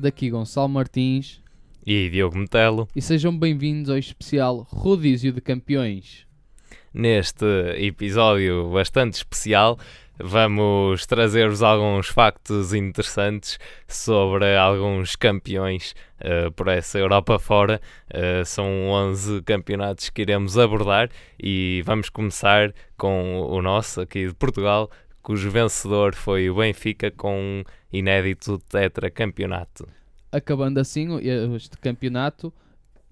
daqui Gonçalo Martins e Diogo Metelo. E sejam bem-vindos ao especial Rodízio de Campeões. Neste episódio bastante especial, vamos trazer-vos alguns factos interessantes sobre alguns campeões uh, por essa Europa fora. Uh, são 11 campeonatos que iremos abordar e vamos começar com o nosso aqui de Portugal, cujo vencedor foi o Benfica com inédito tetracampeonato. Acabando assim este campeonato,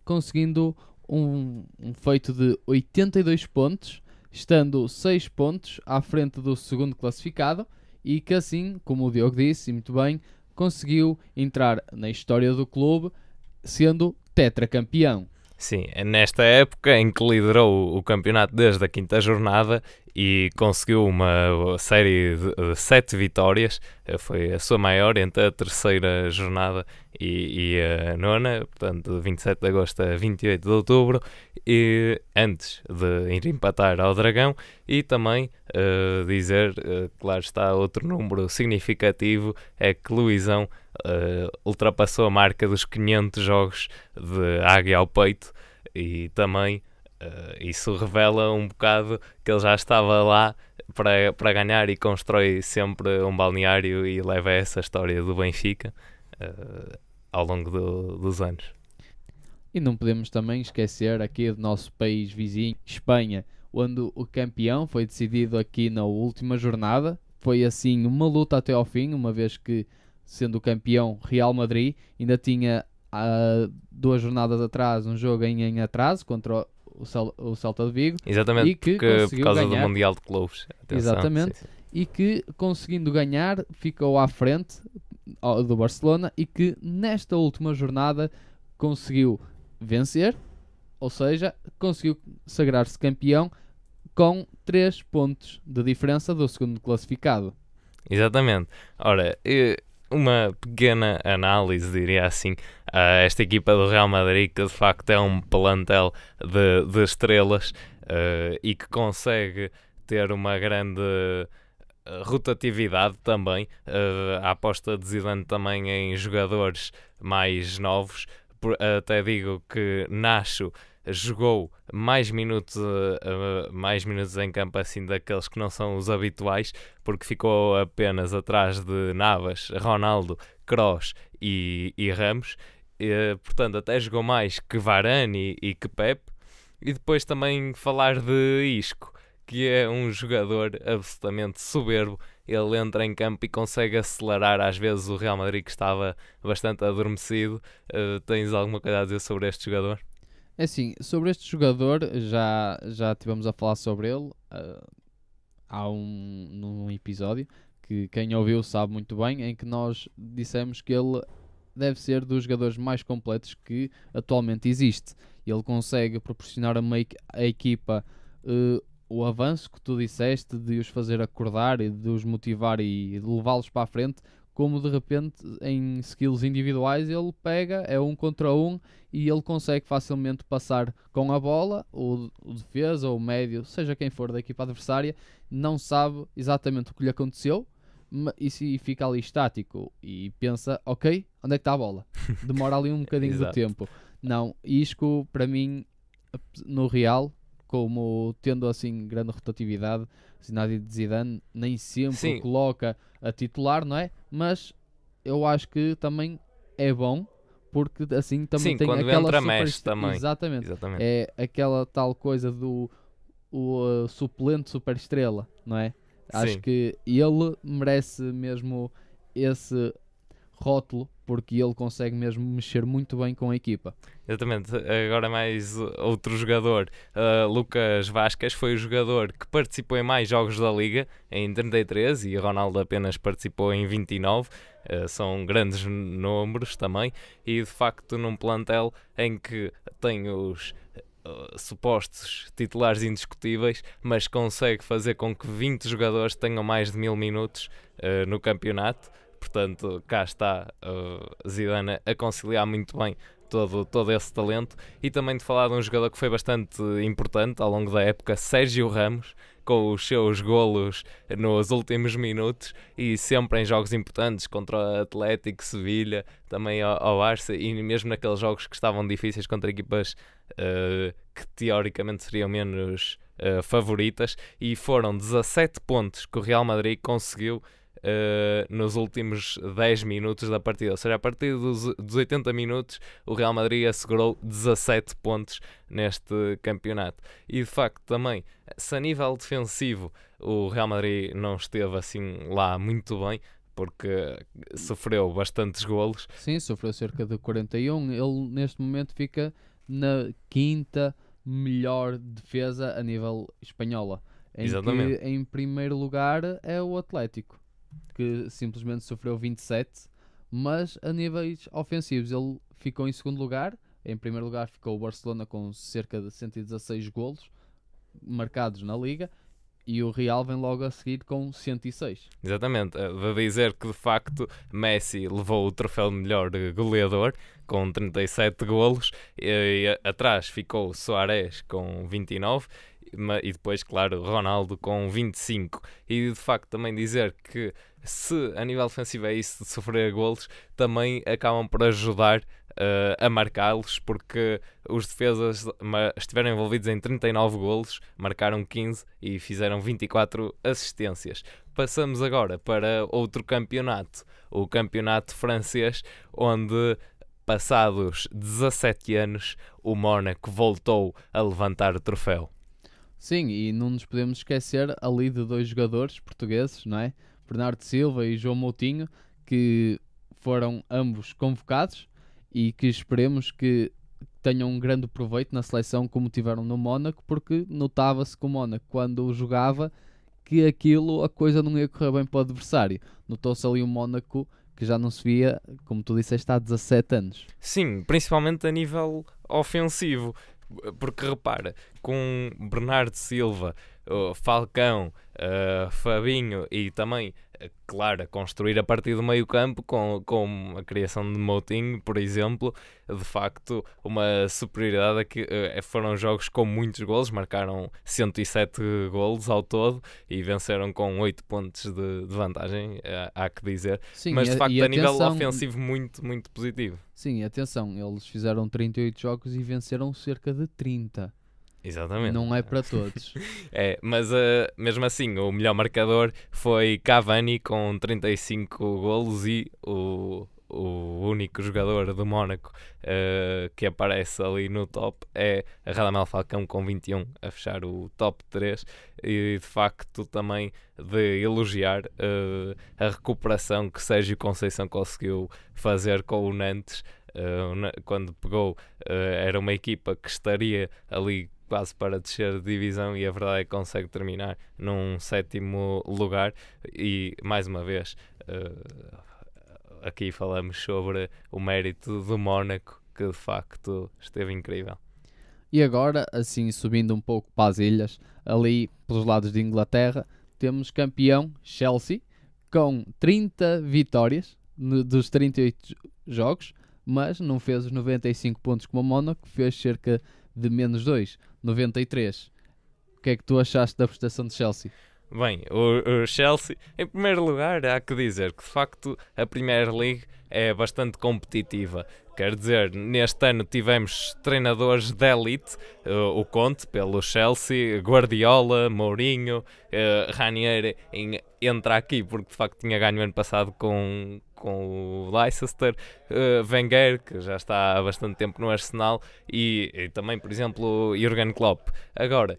conseguindo um, um feito de 82 pontos, estando 6 pontos à frente do segundo classificado e que assim, como o Diogo disse, e muito bem, conseguiu entrar na história do clube sendo tetracampeão. Sim, é nesta época em que liderou o campeonato desde a quinta jornada e conseguiu uma série de, de sete vitórias, eh, foi a sua maior entre a terceira jornada e, e a nona, portanto, de 27 de agosto a 28 de outubro, e antes de ir empatar ao Dragão, e também uh, dizer, uh, eh, claro está, outro número significativo é que Luizão uh, ultrapassou a marca dos 500 jogos de águia ao peito e também uh, isso revela um bocado que ele já estava lá para, para ganhar e constrói sempre um balneário e leva essa história do Benfica uh, ao longo do, dos anos. E não podemos também esquecer aqui do nosso país vizinho, Espanha, onde o campeão foi decidido aqui na última jornada. Foi assim uma luta até ao fim, uma vez que sendo campeão Real Madrid, ainda tinha uh, duas jornadas atrás um jogo em, em atraso contra o, o Celta de Vigo. Exatamente, e que porque, por causa ganhar. do Mundial de Clubes. Atenção, Exatamente, sim. e que conseguindo ganhar ficou à frente do Barcelona e que nesta última jornada conseguiu vencer, ou seja, conseguiu sagrar-se campeão com 3 pontos de diferença do segundo classificado. Exatamente. Ora, eh, uma pequena análise, diria assim, a esta equipa do Real Madrid, que de facto é um plantel de, de estrelas uh, e que consegue ter uma grande eh, rotatividade também. Uh, a aposta de Zidane também em jogadores mais novos. Por, até digo que Nacho jogou mais minutos, uh, mais minutos em campo assim daqueles que não são os habituais, porque ficou apenas atrás de Navas, Ronaldo, Kroos e, e Ramos. portanto, até jogou mais que Varane e, que Pepe E depois também falar de Isco, que é um jogador absolutamente soberbo. Ele entra em campo e consegue acelerar às vezes o Real Madrid que estava bastante adormecido. Uh, tens alguma coisa a dizer sobre este jogador? É assim, sobre este jogador, já, já tivemos a falar sobre ele uh, há um num episódio que quem ouviu sabe muito bem, em que nós dissemos que ele deve ser dos jogadores mais completos que atualmente existe. Ele consegue proporcionar a, a equipa uh, o avanço que tu disseste de os fazer acordar e de os motivar e de levá-los para a frente, como de repente em skills individuais ele pega, é um contra um e ele consegue facilmente passar com a bola, o, o defesa ou o médio, seja quem for da equipa adversária, não sabe exatamente o que lhe aconteceu e se fica ali estático e pensa, ok, onde é que está a bola? Demora ali um bocadinho de tempo. Não, Isco para mim no Real como tendo assim grande rotatividade, de Zidane nem sempre Sim. coloca a titular, não é? Mas eu acho que também é bom porque assim também Sim, tem quando aquela entra mexe também. Exatamente. Exatamente. É aquela tal coisa do o uh, suplente superestrela, não é? Sim. Acho que ele merece mesmo esse rótulo, porque ele consegue mesmo mexer muito bem com a equipa. Exatamente, agora mais outro jogador, uh, Lucas Vasquez, foi o jogador que participou em mais jogos da Liga, em 33, e Ronaldo apenas participou em 29. Uh, ah, são grandes números também, e de facto, num plantel em que tem os ah, supostos titulares indiscutíveis, mas consegue fazer com que 20 jogadores tenham mais de mil minutos uh, no campeonato. Portanto, cá está uh, Zidane a conciliar muito bem todo, todo esse talento e também de falar de um jogador que foi bastante importante ao longo da época, Sérgio Ramos, com os seus golos nos últimos minutos e sempre em jogos importantes contra o Atlético, Sevilha, também ao Barça e mesmo naqueles jogos que estavam difíceis contra equipas uh, que teoricamente seriam menos uh, favoritas e foram 17 pontos que o Real Madrid conseguiu eh, nos últimos 10 minutos da partida. Ou seja, a partir dos, dos 80 minutos, o Real Madrid assegurou 17 pontos neste campeonato. E de facto, também, se a nível defensivo o Real Madrid não esteve assim lá muito bem, porque sofreu bastantes golos. Sim, sofreu cerca de 41. Ele neste momento fica na quinta melhor defesa a nível espanhola. Em Exatamente. Que, em primeiro lugar é o Atlético que simplesmente sofreu 27, mas a níveis ofensivos ele ficou em segundo lugar. Em primeiro lugar ficou o Barcelona com cerca de 116 golos marcados na liga e o Real vem logo a seguir com 106. Exatamente, eh, vou dizer que de facto Messi levou o troféu de melhor eh, goleador com 37 golos, eh, e, atrás ficou Soares com 29 e depois, claro, Ronaldo com 25. E de facto também dizer que se a nível ofensivo é isso de sofrer golos, também acabam por ajudar uh, a marcá-los, porque os defesas estiveram envolvidos em 39 golos, marcaram 15 e fizeram 24 assistências. Passamos agora para outro campeonato, o campeonato francês, onde passados 17 anos, o Mónaco voltou a levantar o troféu. Sim, e não nos podemos esquecer ali de dois jogadores portugueses, não é? Bernardo Silva e João Moutinho, que foram ambos convocados e que esperemos que tenham um grande proveito na seleção como tiveram no Mónaco, porque notava-se que o Mónaco, quando jogava, que aquilo, a coisa não ia correr bem para o adversário. Notou-se ali o Mónaco que já não se via, como tu disseste, há 17 anos. Sim, principalmente a nível ofensivo. Porque repara, com Bernardo Silva, Falcão, eh, Fabinho e também claro, construir a partir do meio campo com, com a criação de Moutinho, por exemplo, de facto uma superioridade que uh, foram jogos com muitos golos, marcaram 107 golos ao todo e venceram com 8 pontos de, de vantagem, há, eh, há que dizer. Sim, Mas de facto a, a nível atenção... ofensivo muito, muito positivo. Sim, atenção, eles fizeram 38 jogos e venceram cerca de 30. Exatamente. Não é para todos. é, mas uh, mesmo assim, o melhor marcador foi Cavani com 35 golos e o, o único jogador do Mónaco uh, que aparece ali no top é Radamel Falcão com 21 a fechar o top 3 e de facto também de elogiar uh, a recuperação que Sérgio Conceição conseguiu fazer com o Nantes quando pegou, era uma equipa que estaria ali quase para descer de divisão e a verdade é que consegue terminar num sétimo lugar e mais uma vez uh, aqui falamos sobre o mérito do Mónaco que de facto esteve incrível. E agora, assim subindo um pouco para as ilhas, ali pelos lados de Inglaterra, temos campeão Chelsea com 30 vitórias dos 38 jogos, mas não fez os 95 pontos como o Mónaco, fez cerca de de menos 2, 93. O que é que tu achaste da prestação de Chelsea? Bem, o, o, Chelsea, em primeiro lugar, há que dizer que de facto a Premier League é bastante competitiva. Quer dizer, neste ano tivemos treinadores de elite, uh, o Conte pelo Chelsea, Guardiola, Mourinho, uh, Ranieri entra aqui porque de facto tinha ganho ano passado com, com o Leicester, uh, Wenger, que já está há bastante tempo no Arsenal, e, e também, por exemplo, Jurgen Klopp. Agora,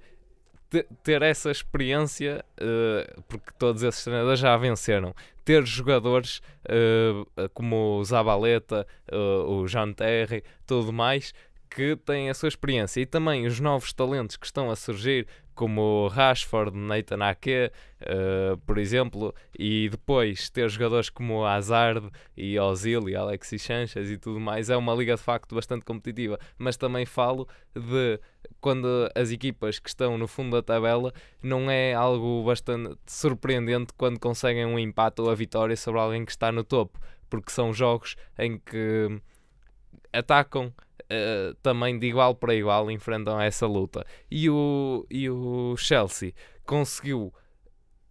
ter essa experiência, uh, porque todos esses treinadores já venceram, ter jogadores uh, como o Zabaleta, uh, o Jean Terry, tudo mais, que têm a sua experiência e também os novos talentos que estão a surgir, como Rashford, Nathan Ake, uh, por exemplo, e depois ter jogadores como Hazard e Ozil e Alexis Sanchez e tudo mais, é uma liga de facto bastante competitiva, mas também falo de quando as equipas que estão no fundo da tabela não é algo bastante surpreendente quando conseguem um empate ou a vitória sobre alguém que está no topo, porque são jogos em que atacam eh, também de igual para igual enfrentam essa luta. E o, e o Chelsea conseguiu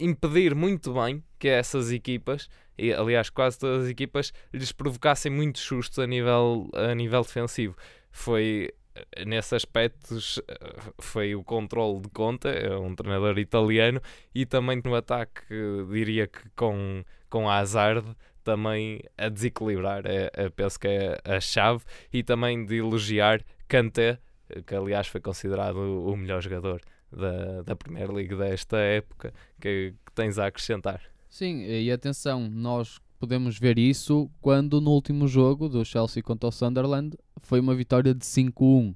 impedir muito bem que essas equipas, e aliás quase todas as equipas, lhes provocassem muitos sustos a nível, a nível defensivo. Foi eh, nesse aspecto eh, foi o controle de conta, é um treinador italiano, e também no ataque diria que com, com Hazard também a desequilibrar. É, é, penso que é a chave. E também de elogiar Kanté, que aliás foi considerado o melhor jogador da, da Premier League desta época, que, que tens a acrescentar. Sim, e atenção, nós podemos ver isso quando no último jogo do Chelsea contra o Sunderland foi uma vitória de 5-1.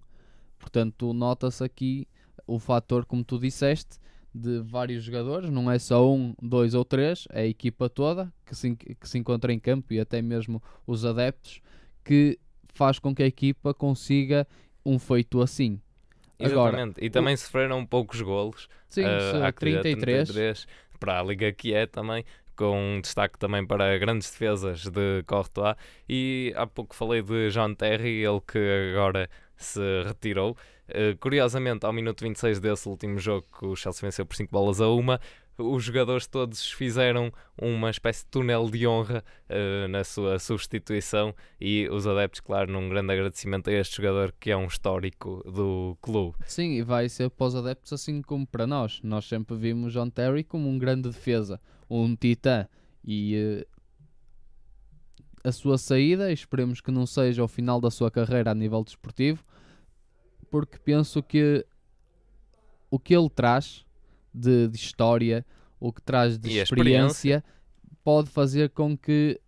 Portanto, nota-se aqui o fator, como tu disseste, de vários jogadores, não é só um, dois ou três, é a equipa toda que se, que se encontra em campo e até mesmo os adeptos que faz com que a equipa consiga um feito assim. Exatamente, Agora, e também o... sofreram poucos golos. Sim, uh, há 33. 33 para a liga que é também, com destaque também para grandes defesas de Courtois. E há pouco falei de John Terry, ele que agora se retirou. Eh, curiosamente, ao minuto 26 desse último jogo que o Chelsea venceu por 5 bolas a 1, os jogadores todos fizeram uma espécie de túnel de honra uh, na sua substituição e os adeptos, claro, num grande agradecimento a este jogador que é um histórico do clube. Sim, e vai ser para os adeptos assim como para nós. Nós sempre vimos John Terry como um grande defesa, um titã e uh, a sua saída, esperemos que não seja o final da sua carreira a nível desportivo, porque penso que o que ele traz de, de história, o que traz de experiência, experiência, pode fazer com que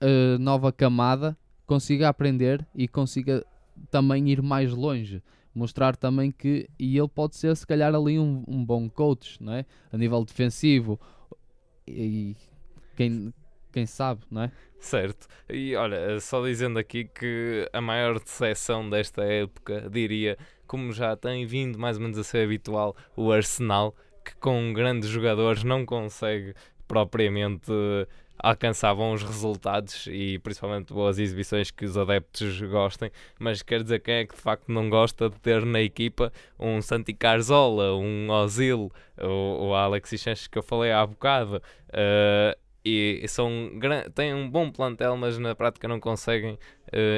a nova camada consiga aprender e consiga também ir mais longe. Mostrar também que, e ele pode ser se calhar ali um, um bom coach, não é? A nível defensivo. E quem, quem sabe, não é? Certo. E olha, só dizendo aqui que a maior decepção desta época, diria, como já tem vindo mais ou menos a ser habitual, o Arsenal, que com grandes jogadores não consegue propriamente eh, alcançar bons resultados e principalmente boas exibições que os adeptos gostem, mas quer dizer quem é que de facto não gosta de ter na equipa um Santi Carzola, um Ozil, o, o Alexis Sanchez que eu falei há bocado. Uh, e são têm um bom plantel, mas na prática não conseguem uh,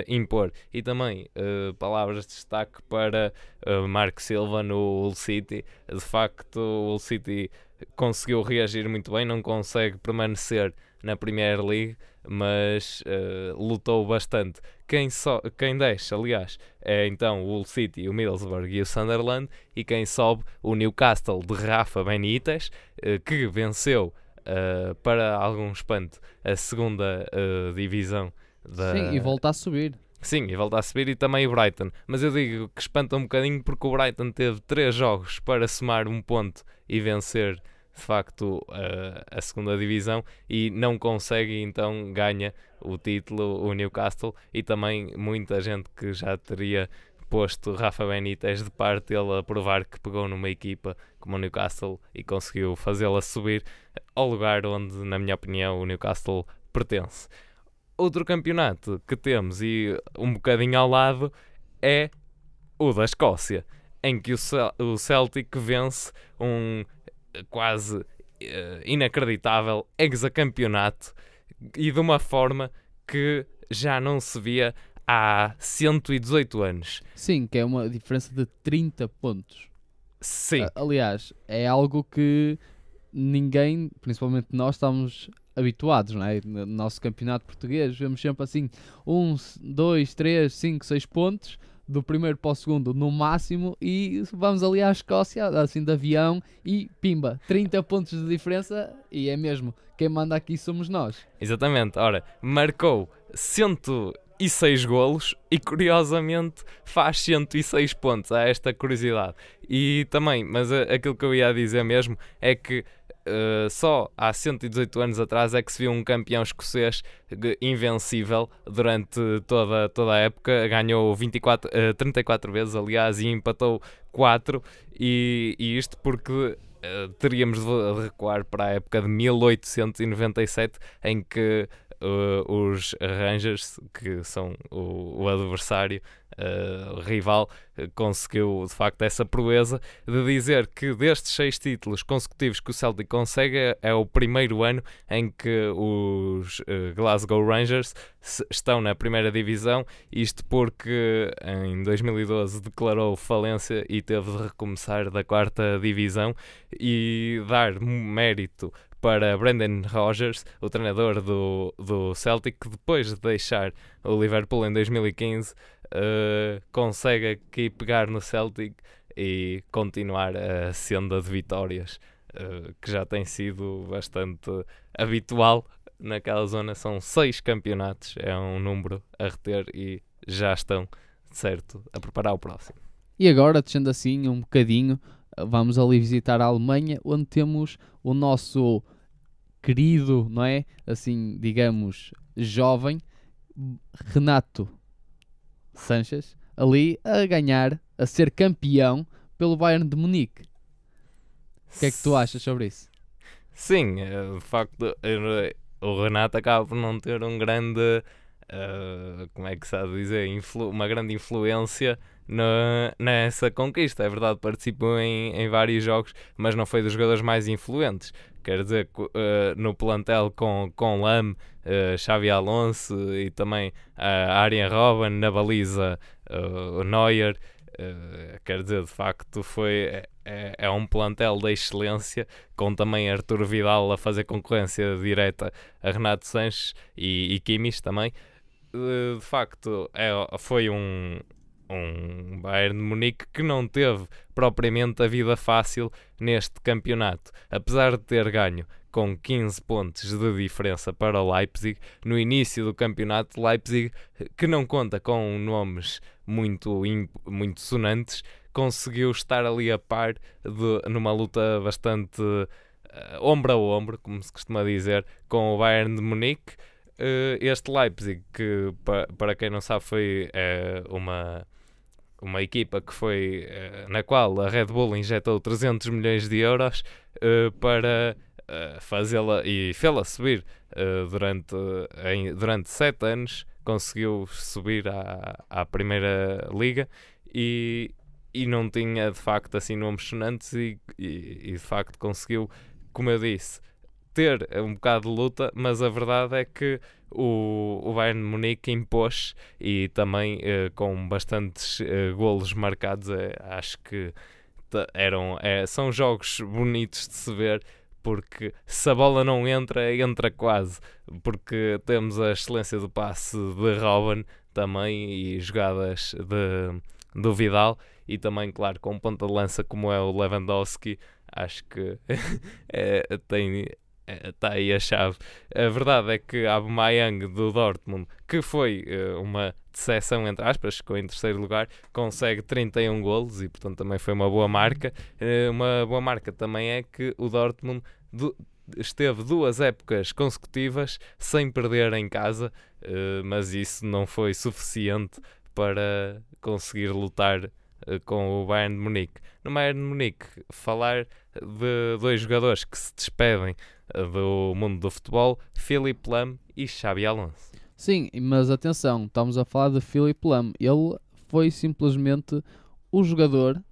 impor. E também uh, palavras de destaque para uh, Marco Silva no Hull City. De facto, o Hull City conseguiu reagir muito bem, não consegue permanecer na Premier League, mas uh, lutou bastante. Quem, so quem deixa aliás, é então o Hull City, o Middlesbrough e o Sunderland, e quem sobe, o Newcastle de Rafa Benítez, uh, que venceu uh, para algum espanto, a segunda uh, divisão. Da... Sim, e volta a subir. Sim, e volta a subir e também o Brighton. Mas eu digo que espanta um bocadinho porque o Brighton teve três jogos para somar um ponto e vencer de facto uh, a segunda divisão e não consegue então ganha o título o Newcastle e também muita gente que já teria posto Rafa Benítez de parte, ele a provar que pegou numa equipa como o Newcastle e conseguiu fazê-la subir ao lugar onde, na minha opinião, o Newcastle pertence. Outro campeonato que temos e um bocadinho ao lado é o da Escócia, em que o Celtic vence um eh, quase eh, inacreditável ex-campeonato e de uma forma que já não se via há 118 anos. Sim, que é uma diferença de 30 pontos. Sim. Aliás, é algo que ninguém, principalmente nós, estamos habituados, não é? No nosso campeonato português, vemos sempre assim: 1, 2, 3, 5, 6 pontos, do primeiro para o segundo no máximo, e vamos ali à Escócia, assim de avião, e pimba, 30 pontos de diferença, e é mesmo, quem manda aqui somos nós. Exatamente, ora, marcou 100 e golos e curiosamente faz 106 pontos. Há esta curiosidade. E também, mas eh, aquilo que eu ia dizer mesmo é que Uh, só há 118 anos atrás é que se viu um campeão escocês eh, invencível durante toda, toda a época. Ganhou 24, uh, 34 vezes, aliás, e empatou 4. E, e isto porque teríamos de recuar para a época de 1897, em que uh, os Rangers, que são o, o adversário uh, rival, eh, conseguiu de facto essa proeza de dizer que destes seis títulos consecutivos que o Celtic consegue, é o primeiro ano em que os uh, Glasgow Rangers estão na primeira divisão, isto porque em 2012 declarou falência e teve de recomeçar da quarta divisão e dar mérito para Brendan Rodgers, o treinador do, do Celtic, que depois de deixar o Liverpool em 2015, uh, eh, consegue aqui pegar no Celtic e continuar a senda de vitórias, uh, que já tem sido bastante habitual naquela zona. São seis campeonatos, é um número a reter e já estão, certo, a preparar o próximo. E agora, descendo assim um bocadinho, vamos ali visitar a Alemanha, onde temos o nosso querido, não é? Assim, digamos, jovem, Renato Sanches, ali a ganhar, a ser campeão pelo Bayern de Munique. O que é que tu achas sobre isso? Sim, eh, de facto, eh, o Renato acaba por não ter um grande. Uh, como é que se sabe dizer? Influ uma grande influência no, nessa conquista. É verdade, participou em, em vários jogos, mas não foi dos jogadores mais influentes quer dizer, uh, no plantel com, com Lam, uh, Xavi Alonso e também uh, eh, Arian Robben, na baliza uh, o Neuer, quer dizer, de facto foi, é, é, é um plantel da excelência, com também Arthur Vidal a fazer concorrência direta a Renato Sanches e, e também. De facto, é, foi um, um Bayern de Munique que não teve propriamente a vida fácil neste campeonato. Apesar de ter ganho com 15 pontos de diferença para Leipzig no início do campeonato, Leipzig que não conta com nomes muito muito sonantes, conseguiu estar ali a par de, numa luta bastante uh, ombro a ombro, como se costuma dizer, com o Bayern de Munique. Eh, este Leipzig, que para, quem não sabe, foi eh, uma, uma equipa que foi eh, na qual a Red Bull injetou 300 milhões de euros eh, para eh, fazê-la e fê-la subir durante, em, durante sete anos, conseguiu subir à, à primeira liga e, e não tinha de facto assim nomes sonantes e, e, e de facto conseguiu, como eu disse, ter um bocado de luta, mas a verdade é que o, o Bayern de Munique impôs e também uh, com bastantes uh, golos marcados, uh, acho que eram, são jogos bonitos de se ver porque se a bola não entra, entra quase, porque temos a excelência do passe de Robin também e jogadas de, do Vidal e também, claro, com um ponta de lança como é o Lewandowski, acho que é, tem está é, aí a chave. A verdade é que a Aubameyang do Dortmund, que foi uh, uma decepção entre aspas, ficou em terceiro lugar, consegue 31 golos e portanto também foi uma boa marca. Uh, uma boa marca também é que o Dortmund do, esteve duas épocas consecutivas sem perder em casa, uh, mas isso não foi suficiente para conseguir lutar com o Bayern de Munique. No Bayern de Munique, falar de dois jogadores que se despedem eh, do mundo do futebol, Philip Lam e Xabi Alonso. Sim, mas atenção, estamos a falar de Philip Lam. Ele foi simplesmente o jogador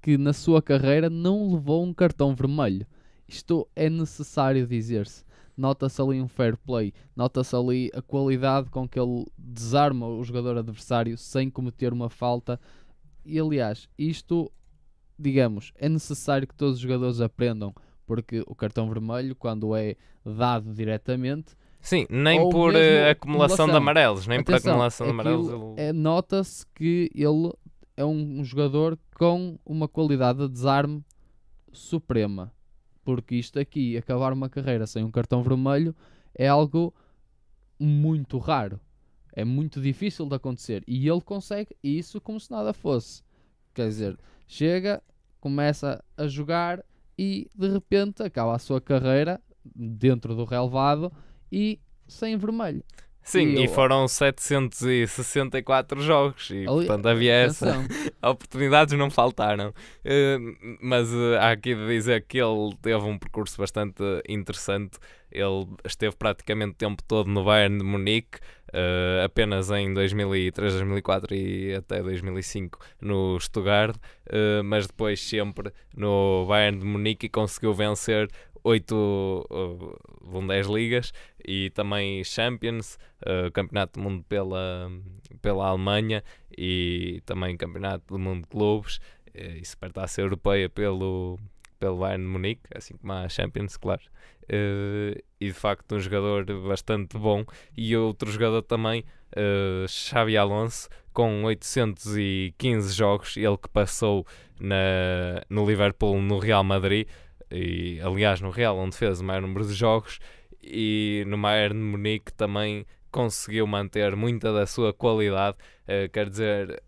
que na sua carreira não levou um cartão vermelho. Isto é necessário dizer-se. Nota-se ali um fair play, nota-se ali a qualidade com que ele desarma o jogador adversário sem cometer uma falta. E aliás, isto digamos, é necessário que todos os jogadores aprendam, porque o cartão vermelho, quando é dado diretamente. Sim, nem por eh, acumulação de amarelos, nem Atenção, por acumulação de é amarelos. É, Nota-se que ele é um, um jogador com uma qualidade de desarme suprema. Porque isto aqui, acabar uma carreira sem um cartão vermelho, é algo muito raro. É muito difícil de acontecer. E ele consegue isso como se nada fosse. Quer dizer, chega, começa a jogar e de repente acaba a sua carreira dentro do relevado e sem vermelho. Sim, e, e eu... foram 764 jogos, e Ali... portanto havia essa. Oportunidades não faltaram. Uh, mas uh, há aqui de dizer que ele teve um percurso bastante interessante. Ele esteve praticamente o tempo todo no Bayern de Munique, uh, apenas em 2003, 2004 e até 2005 no Stuttgart, mas depois sempre no Bayern de Munique e conseguiu vencer 8 uh, ligas e também Champions, uh, Campeonato do Mundo pela, pela Alemanha e também Campeonato do Mundo de Clubes uh, e Supertaça Europeia pelo, pelo Bayern de Munique, assim como a Champions, claro. Uh, e de facto um jogador bastante bom e outro jogador também, uh, eh, Xavi Alonso, com 815 jogos, ele que passou na, no Liverpool, no Real Madrid, e aliás no Real onde fez o maior número de jogos e no Bayern de Munique também conseguiu manter muita da sua qualidade, uh, quer dizer,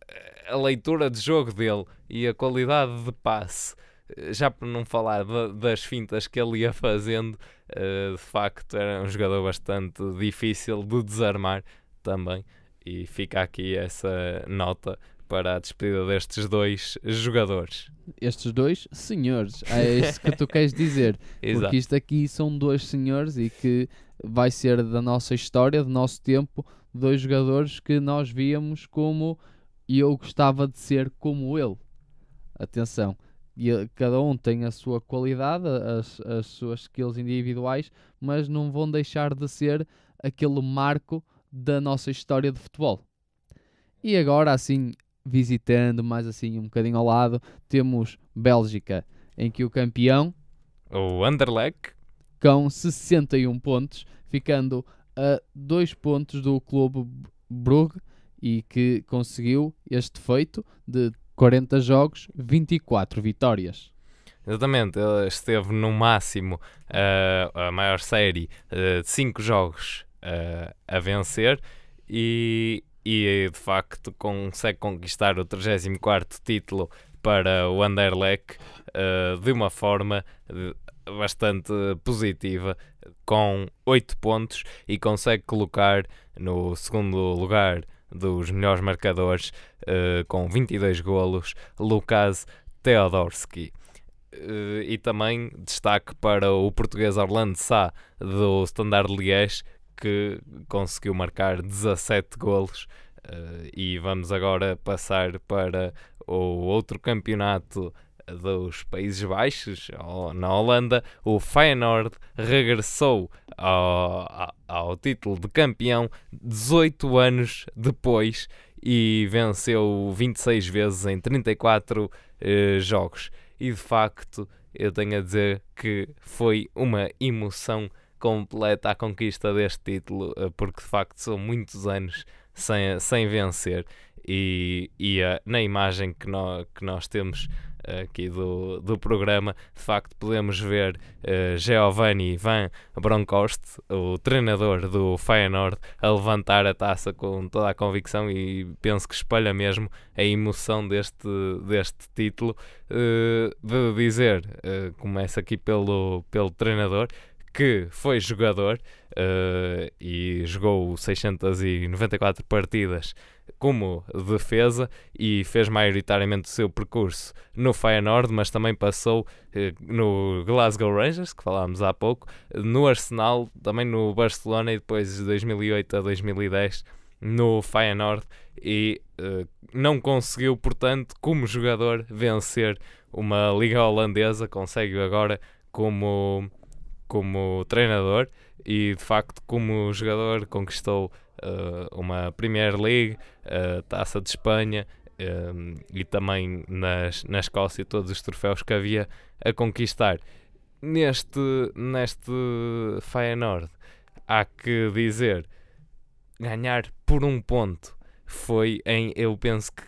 a leitura de jogo dele e a qualidade de passe, eh, já por não falar de, das fintas que ele ia fazendo, uh, de facto era um jogador bastante difícil de desarmar também. E fica aqui essa nota para a despedida destes dois jogadores. Estes dois senhores, é isso que tu queres dizer. porque isto aqui são dois senhores e que vai ser da nossa história, do nosso tempo, dois jogadores que nós víamos como e eu gostava de ser como ele. Atenção, e eh, cada um tem a sua qualidade, as, as suas skills individuais, mas não vão deixar de ser aquele marco da nossa história de futebol. E agora, assim, visitando, mais assim, um bocadinho ao lado, temos Bélgica, em que o campeão. O Anderlecht. Com 61 pontos, ficando a 2 pontos do clube Brugge e que conseguiu este feito de 40 jogos, 24 vitórias. Exatamente, ele esteve no máximo uh, a maior série uh, de 5 jogos uh, a vencer e e de facto consegue conquistar o 34 título para o Anderlecht uh, de uma forma eh, bastante positiva, com 8 pontos e consegue colocar no segundo lugar dos melhores marcadores, uh, com 22 golos, Lucas Teodorski. Uh, e também destaque para o português Orlando Sá do Standard Liège, que conseguiu marcar 17 golos. Uh, e vamos agora passar para o outro campeonato dos Países Baixos, na Holanda, o Feyenoord regressou ao, ao título de campeão 18 anos depois e venceu 26 vezes em 34 eh, jogos. E de facto, eu tenho a dizer que foi uma emoção completa a conquista deste título, eh, porque de facto são muitos anos sem, sem vencer. E, e uh, na imagem que nós, que nós temos eh, aqui do, do programa, de facto podemos ver uh, Giovanni Van Bronckhorst, o treinador do Feyenoord, a levantar a taça com toda a convicção e penso que espalha mesmo a emoção deste, deste título. Uh, de dizer, uh, começa aqui pelo, pelo treinador, que foi jogador uh, e jogou 694 partidas como defesa e fez maioritariamente o seu percurso no Feyenoord, mas também passou uh, no Glasgow Rangers, que falámos há pouco, no Arsenal, também no Barcelona e depois de 2008 a 2010 no Feyenoord e uh, não conseguiu, portanto, como jogador vencer uma liga holandesa, consegue agora como como treinador e de facto como jogador conquistou uh, uma Premier League, uh, Taça de Espanha eh, e também nas, na Escócia todos os troféus que havia a conquistar. Neste, neste Feyenoord há que dizer ganhar por um ponto foi em eu penso que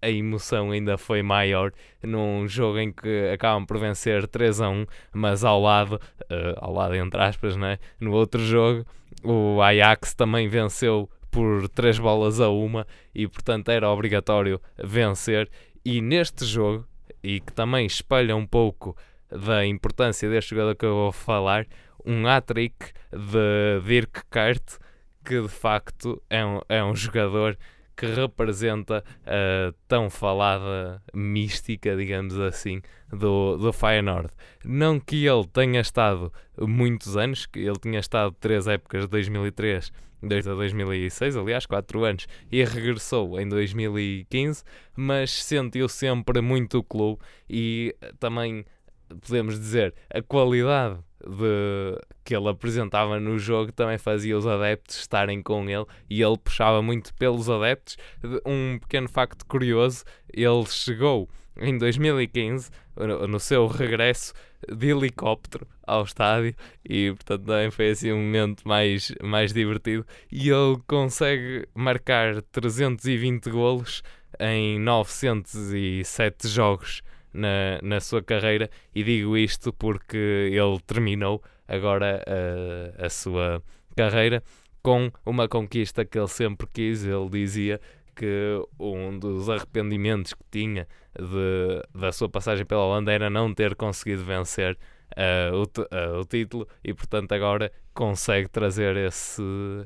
a emoção ainda foi maior num jogo em que acabam por vencer 3 a 1, mas ao lado, uh, ao lado entre aspas, né? no outro jogo, o Ajax também venceu por 3 bolas a uma e portanto era obrigatório vencer. E neste jogo, e que também espelha um pouco da importância deste jogador que eu vou falar, um hat-trick de Dirk Kuyt, que de facto é um, é um jogador que representa a tão falada mística, digamos assim, do, do Feyenoord. Não que ele tenha estado muitos anos, que ele tinha estado três épocas de 2003 desde 2006, aliás, 4 anos, e regressou em 2015, mas sentiu sempre muito o clube e também podemos dizer a qualidade de, que ele apresentava no jogo também fazia os adeptos estarem com ele e ele puxava muito pelos adeptos. Um pequeno facto curioso: ele chegou em 2015, no seu regresso de helicóptero ao estádio, e portanto também foi assim um momento mais, mais divertido. E ele consegue marcar 320 golos em 907 jogos na, na sua carreira, e digo isto porque ele terminou agora uh, a sua carreira com uma conquista que ele sempre quis. Ele dizia que um dos arrependimentos que tinha de, da sua passagem pela Holanda era não ter conseguido vencer uh, o, uh, o, título e, portanto, agora consegue trazer esse,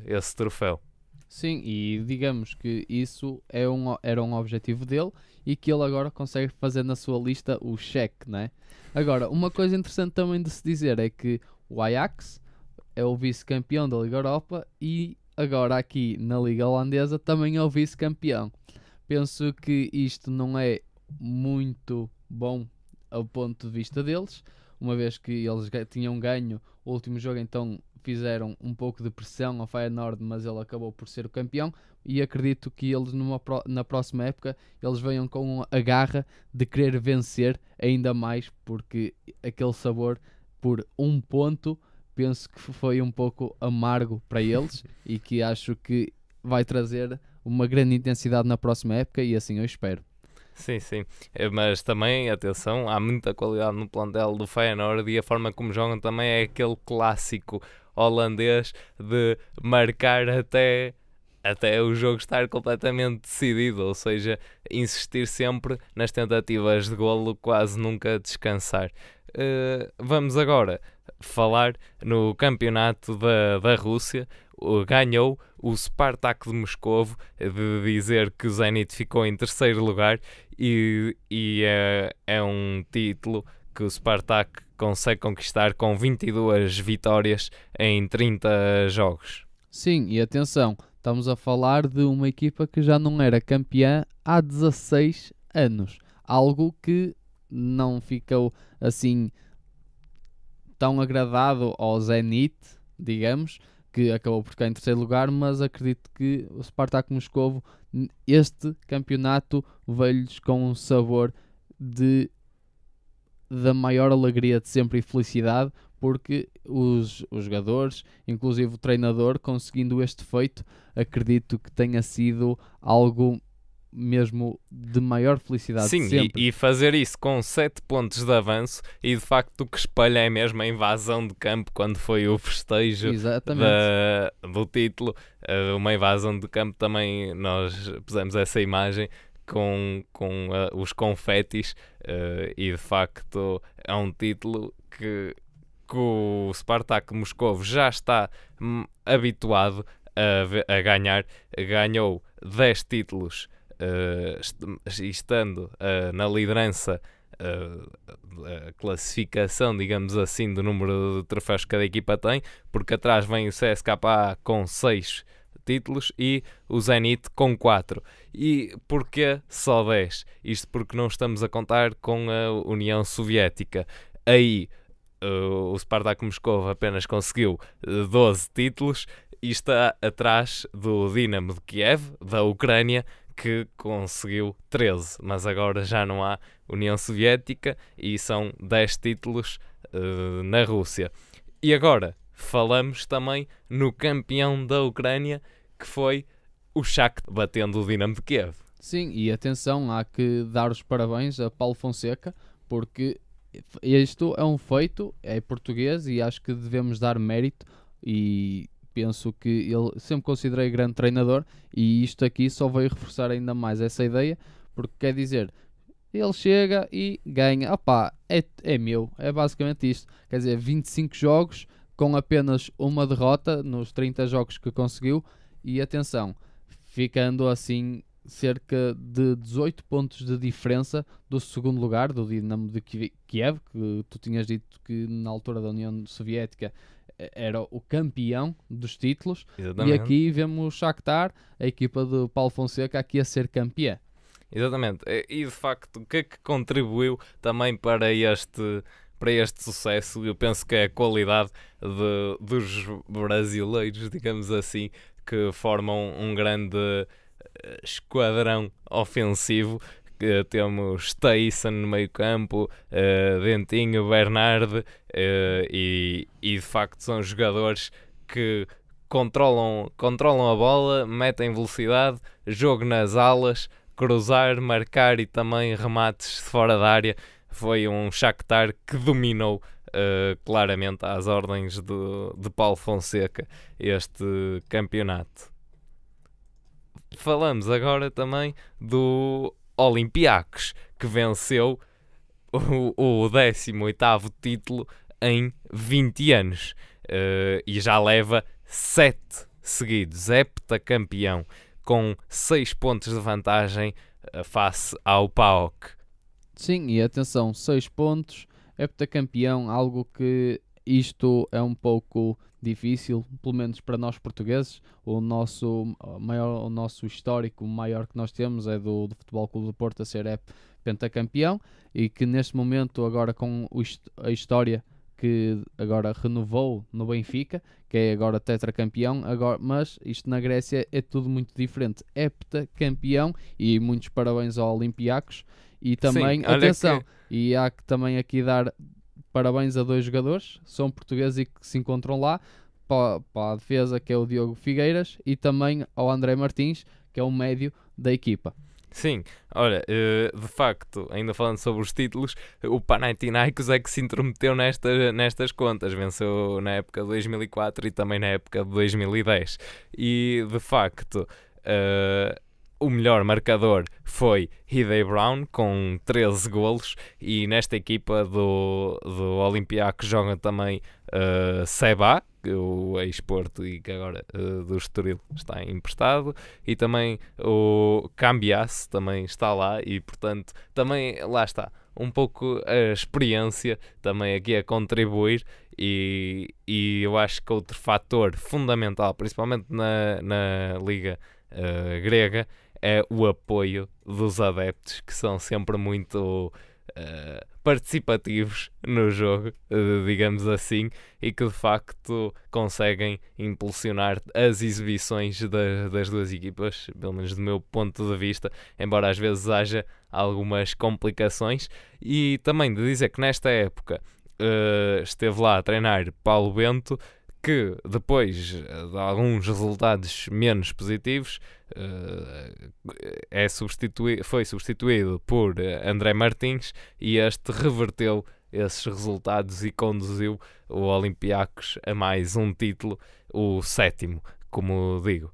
esse troféu. Sim, e digamos que isso é um, era um objetivo dele e que ele agora consegue fazer na sua lista o cheque, né? Agora, uma coisa interessante também de se dizer é que o Ajax é o vice-campeão da Liga Europa e agora aqui na Liga Holandesa também é o vice-campeão. Penso que isto não é muito bom ao ponto de vista deles, uma vez que eles tinham ganho o último jogo, então fizeram um pouco de pressão ao Feyenoord, mas ele acabou por ser o campeão e acredito que eles numa, na próxima época eles venham com a garra de querer vencer ainda mais porque aquele sabor por um ponto penso que foi um pouco amargo para eles e que acho que vai trazer uma grande intensidade na próxima época e assim eu espero. Sim, sim. Eh, mas também, atenção, há muita qualidade no plantel do Feyenoord e a forma como jogam também é aquele clássico holandês de marcar até até o jogo estar completamente decidido, ou seja, insistir sempre nas tentativas de golo, quase nunca descansar. Uh, vamos agora falar no campeonato da, da Rússia. ganhou o Spartak de Moscovo, de dizer que o Zenit ficou em terceiro lugar, e, e é, é um título que o Spartak consegue conquistar com 22 vitórias em 30 jogos. Sim, e atenção, estamos a falar de uma equipa que já não era campeã há 16 anos, algo que não ficou assim tão agradado ao Zenit, digamos, que acabou por ficar em terceiro lugar, mas acredito que o Spartak Moscovo este campeonato veio-lhes com um sabor de da maior alegria de sempre e felicidade, porque os, os jogadores, inclusive o treinador, conseguindo este feito, acredito que tenha sido algo mesmo de maior felicidade Sim, sempre. E, e fazer isso com 7 pontos de avanço e de facto o que espalha é mesmo a invasão de campo quando foi o festejo da, do título, eh, uma invasão de campo também nós pusemos essa imagem com, com uh, os confetis uh, e de facto é um título que, que o Spartak Moscovo já está hum, habituado a, a, ganhar. Ganhou 10 títulos uh, estando eh, na liderança a classificação, digamos assim, do número de troféus que cada equipa tem, porque atrás vem o CSKA com 6 títulos e o Zenit com 4. E porquê só 10? Isto porque não estamos a contar com a União Soviética. Aí eh, o Spartak Moscou apenas conseguiu 12 eh, títulos e está atrás do Dinamo de Kiev, da Ucrânia, que conseguiu 13, mas agora já não há União Soviética e são 10 títulos uh, na Rússia. E agora, falamos também no campeão da Ucrânia, que foi o Shakhtar batendo o Dinamo de Kiev. Sim, e atenção, há que dar os parabéns a Paulo Fonseca, porque isto é um feito, é português e acho que devemos dar mérito e penso que ele sempre considerei grande treinador e isto aqui só veio reforçar ainda mais essa ideia, porque quer dizer, ele chega e ganha, opá, é, é meu, é basicamente isto, quer dizer, 25 jogos, com apenas uma derrota nos 30 jogos que conseguiu e atenção, ficando assim cerca de 18 pontos de diferença do segundo lugar, do Dinamo de Kiev, que tu tinhas dito que na altura da União Soviética eh, era o campeão dos títulos. Exatamente. E aqui vemos o Shakhtar, a equipa de Paulo Fonseca, aqui a ser campeã. Exatamente. E de facto, o que é que contribuiu também para este para este sucesso, eu penso que é a qualidade de, dos brasileiros, digamos assim, que formam um grande eh, esquadrão ofensivo. temos Tyson no meio campo, uh, Dentinho, Bernard uh, eh, e, e de facto são jogadores que controlam, controlam a bola, metem velocidade, jogo nas alas, cruzar, marcar e também remates fora da área foi um Shakhtar que dominou uh, claramente às ordens de, de Paulo Fonseca este campeonato. Falamos agora também do Olympiacos, que venceu o, o 18º título em 20 anos uh, e já leva 7 seguidos, heptacampeão, com 6 pontos de vantagem eh, face ao PAOK. Sim, e atenção, 6 pontos, heptacampeão, algo que isto é um pouco difícil, pelo menos para nós portugueses. O nosso, maior, o nosso histórico maior que nós temos é do, do Futebol Clube do Porto a ser pentacampeão e que neste momento, agora com o, a história que agora renovou no Benfica, que é agora tetracampeão, agora, mas isto na Grécia é tudo muito diferente. campeão e muitos parabéns ao Olympiacos. E também, Sim, atenção, que... e há que também aqui dar parabéns a dois jogadores, são portugueses e que se encontram lá, para, para a defesa, que é o Diogo Figueiras, e também ao André Martins, que é o médio da equipa. Sim, olha, eh, de facto, ainda falando sobre os títulos, o Panathinaikos é que se intrometeu nesta, nestas contas, venceu na época de 2004 e também na época de 2010. E de facto, eh, o melhor marcador foi Hidey Brown, com 13 golos, e nesta equipa do, do Olympiacos joga também uh, Seba, o ex-Porto e que agora uh, do Estoril está emprestado e também o Cambiasse também está lá e portanto também lá está um pouco a experiência também aqui a contribuir e, e eu acho que outro fator fundamental, principalmente na, na Liga uh, Grega, é o apoio dos adeptos que são sempre muito uh, participativos no jogo, eh, digamos assim, e que de facto conseguem impulsionar as exibições das, das duas equipas, pelo menos do meu ponto de vista, embora às vezes haja algumas complicações. E também de dizer que nesta época uh, esteve lá a treinar Paulo Bento que depois de alguns resultados menos positivos eh, é substitui foi substituído por eh, André Martins e este reverteu esses resultados e conduziu o Olympiacos a mais um título, o sétimo, como digo.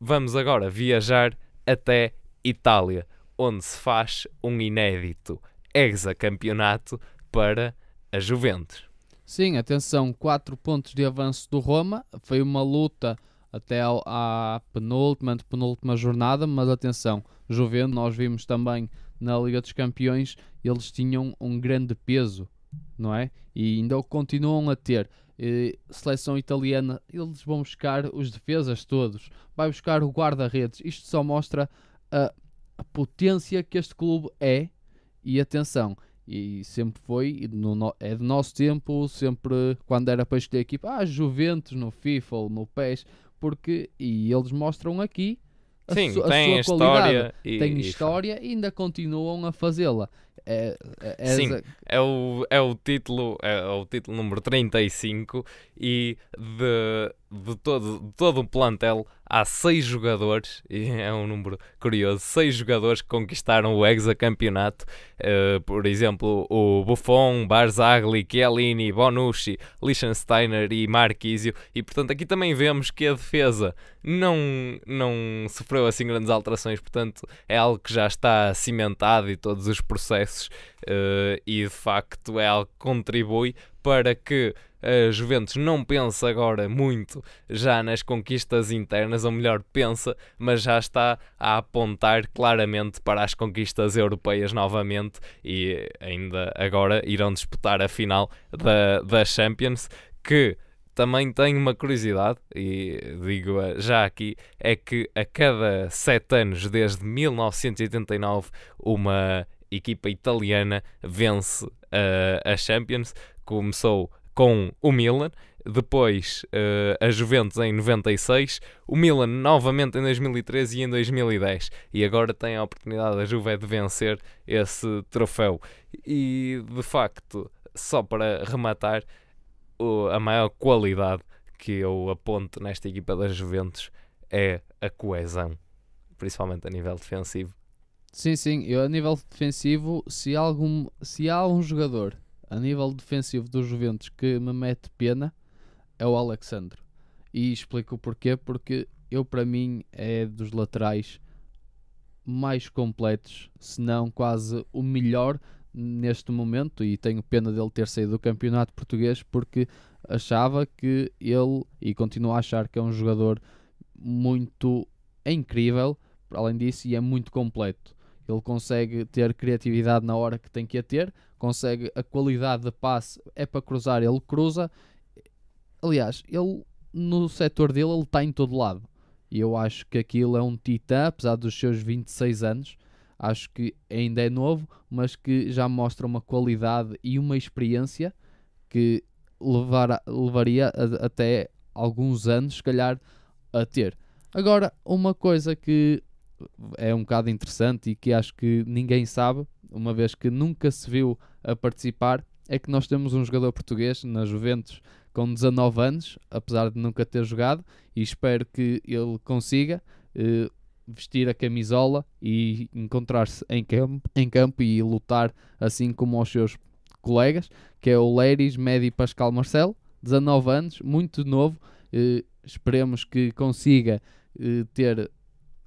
Vamos agora viajar até Itália, onde se faz um inédito ex-campeonato para a Juventus. Sim, atenção, 4 pontos de avanço do Roma. Foi uma luta até à penúltima, penúltima jornada, mas atenção, Juventus, nós vimos também na Liga dos Campeões, eles tinham um grande peso, não é? E ainda o continuam a ter. E, seleção italiana, eles vão buscar os defesas todos, vai buscar o guarda-redes. Isto só mostra a, a potência que este clube é. E atenção, e sempre foi, no, é do nosso tempo, sempre quando era para escolher a equipa, ah, Juventus no FIFA ou no PES, porque, e eles mostram aqui a, Sim, su, a sua a história e, têm história e ainda continuam a fazê-la. É, é, é, Sim, é, o, é, o título, é, é o título número 35 e de, de, todo, de todo o plantel há seis jogadores, e é um número curioso, seis jogadores que conquistaram o hexacampeonato, uh, por exemplo, o Buffon, Barzagli, Chiellini, Bonucci, Liechtensteiner e Marquisio, e portanto aqui também vemos que a defesa não, não sofreu assim grandes alterações, portanto é algo que já está cimentado e todos os processos interesses uh, e de facto é algo que contribui para que a Juventus não pense agora muito já nas conquistas internas, ou melhor, pensa, mas já está a apontar claramente para as conquistas europeias novamente e ainda agora irão disputar a final da, da Champions, que também tenho uma curiosidade, e digo já aqui, é que a cada sete anos, desde 1989, uma equipa italiana vence uh, a Champions. Começou com o Milan, depois uh, a Juventus em 96, o Milan novamente em 2013 e em 2010. E agora tem a oportunidade da Juve de vencer esse troféu. E de facto, só para rematar, uh, a maior qualidade que eu aponto nesta equipa das Juventus é a coesão, principalmente a nível defensivo. Sim, sim, eu a nível defensivo, se, algum, se há um jogador a nível defensivo dos Juventus que me mete pena, é o Alexandre. E explico o porquê, porque eu para mim é dos laterais mais completos, se não quase o melhor neste momento e tenho pena dele ter saído do campeonato português porque achava que ele e continuo a achar que é um jogador muito incrível, além disso, e é muito completo. Ele consegue ter criatividade na hora que tem que a ter, consegue a qualidade de passe, é para cruzar, ele cruza. Aliás, ele no setor dele ele está em todo lado. E eu acho que aquilo é um titã, apesar dos seus 26 anos. Acho que ainda é novo, mas que já mostra uma qualidade e uma experiência que levar, levaria a, até alguns anos, se calhar, a ter. Agora, uma coisa que é um bocado interessante e que acho que ninguém sabe, uma vez que nunca se viu a participar, é que nós temos um jogador português na Juventus com 19 anos, apesar de nunca ter jogado, e espero que ele consiga eh, vestir a camisola e encontrar-se em campo, em campo e lutar assim como os seus colegas, que é o Leris e Pascal Marcelo, 19 anos, muito novo, eh, esperemos que consiga eh, ter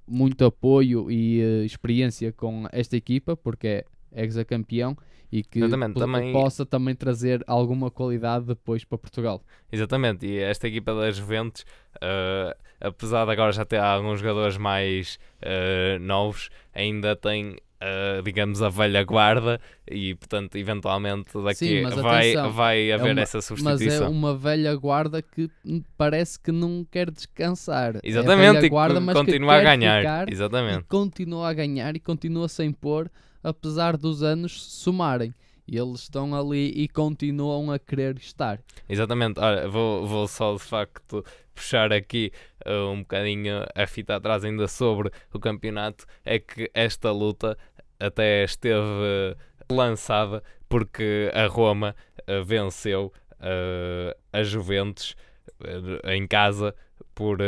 muito apoio e uh, experiência com esta equipa, porque é ex-campeão e que também... possa também trazer alguma qualidade depois para Portugal. Exatamente, e esta equipa das Juventus, uh, apesar de agora já ter alguns jogadores mais uh, novos, ainda tem uh, digamos, a velha guarda e, portanto, eventualmente daqui Sim, vai, atenção, vai é haver é uma, essa substituição. Mas é uma velha guarda que parece que não quer descansar. É Exatamente, é guarda, e continua a ganhar. Exatamente. continua a ganhar e continua sem pôr, apesar dos anos somarem. E eles estão ali e continuam a querer estar. Exatamente. vou, vou só de facto puxar aqui uh, um bocadinho a fita atrás ainda sobre o campeonato. É que esta luta até esteve lançada porque a Roma eh, venceu eh, a Juventus eh, em casa por,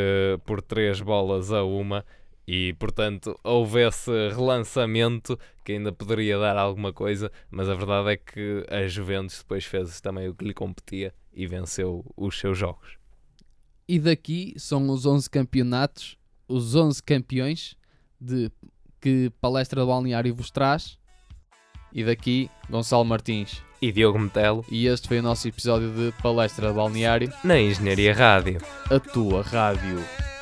por três bolas a uma e portanto houve esse relançamento que ainda poderia dar alguma coisa, mas a verdade é que a Juventus depois fez também o que lhe competia e venceu os seus jogos. E daqui são os 11 campeonatos, os 11 campeões de que Palestra do Balneário vos traz. E daqui, Gonçalo Martins. E Diogo Metelo. E este foi o nosso episódio de Palestra do Balneário. Na Engenharia Rádio. A tua rádio.